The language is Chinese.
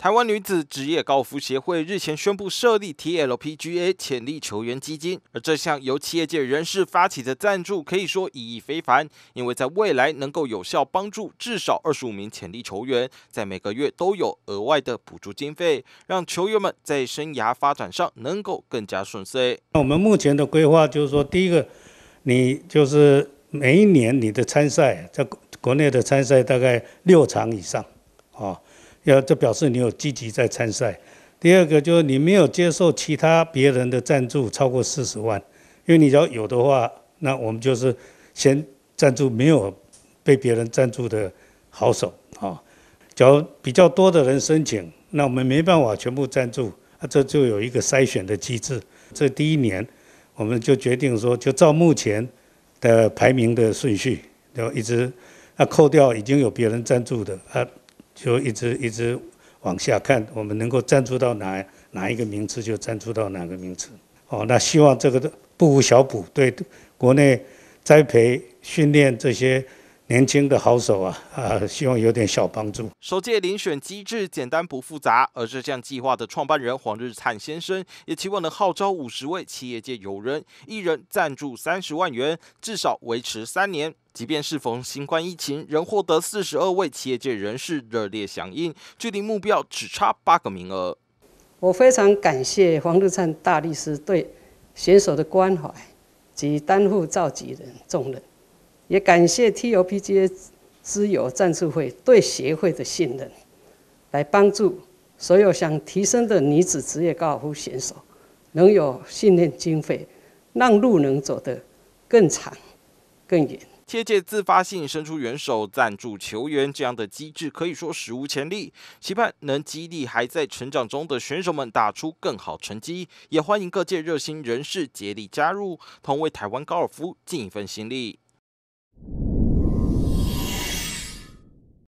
台湾女子职业高尔夫协会日前宣布设立 TLPGA 潜力球员基金，而这项由企业界人士发起的赞助，可以说意义非凡，因为在未来能够有效帮助至少二十五名潜力球员，在每个月都有额外的补助经费，让球员们在生涯发展上能够更加顺遂。那我们目前的规划就是说，第一个，你就是每一年你的参赛在国国内的参赛大概六场以上啊。要，就表示你有积极在参赛。第二个就是你没有接受其他别人的赞助超过四十万，因为你要有的话，那我们就是先赞助没有被别人赞助的好手啊。只要比较多的人申请，那我们没办法全部赞助啊，这就有一个筛选的机制。这第一年，我们就决定说，就照目前的排名的顺序，后一直啊扣掉已经有别人赞助的啊。就一直一直往下看，我们能够赞助到哪哪一个名次就赞助到哪个名次。哦，那希望这个的不无小补，对国内栽培、训练这些。年轻的好手啊，呃，希望有点小帮助。首届遴选机制简单不复杂，而这项计划的创办人黄日灿先生也期望能号召五十位企业界友人，一人赞助三十万元，至少维持三年。即便是逢新冠疫情，仍获得四十二位企业界人士热烈响应，距离目标只差八个名额。我非常感谢黄日灿大律师对选手的关怀及担负召集人重任。也感谢 TOPGA 资友赞助会对协会的信任，来帮助所有想提升的女子职业高尔夫选手，能有训练经费，让路能走得更长、更远。业界自发性伸出援手赞助球员，这样的机制可以说史无前例。期盼能激励还在成长中的选手们打出更好成绩，也欢迎各界热心人士竭力加入，同为台湾高尔夫尽一份心力。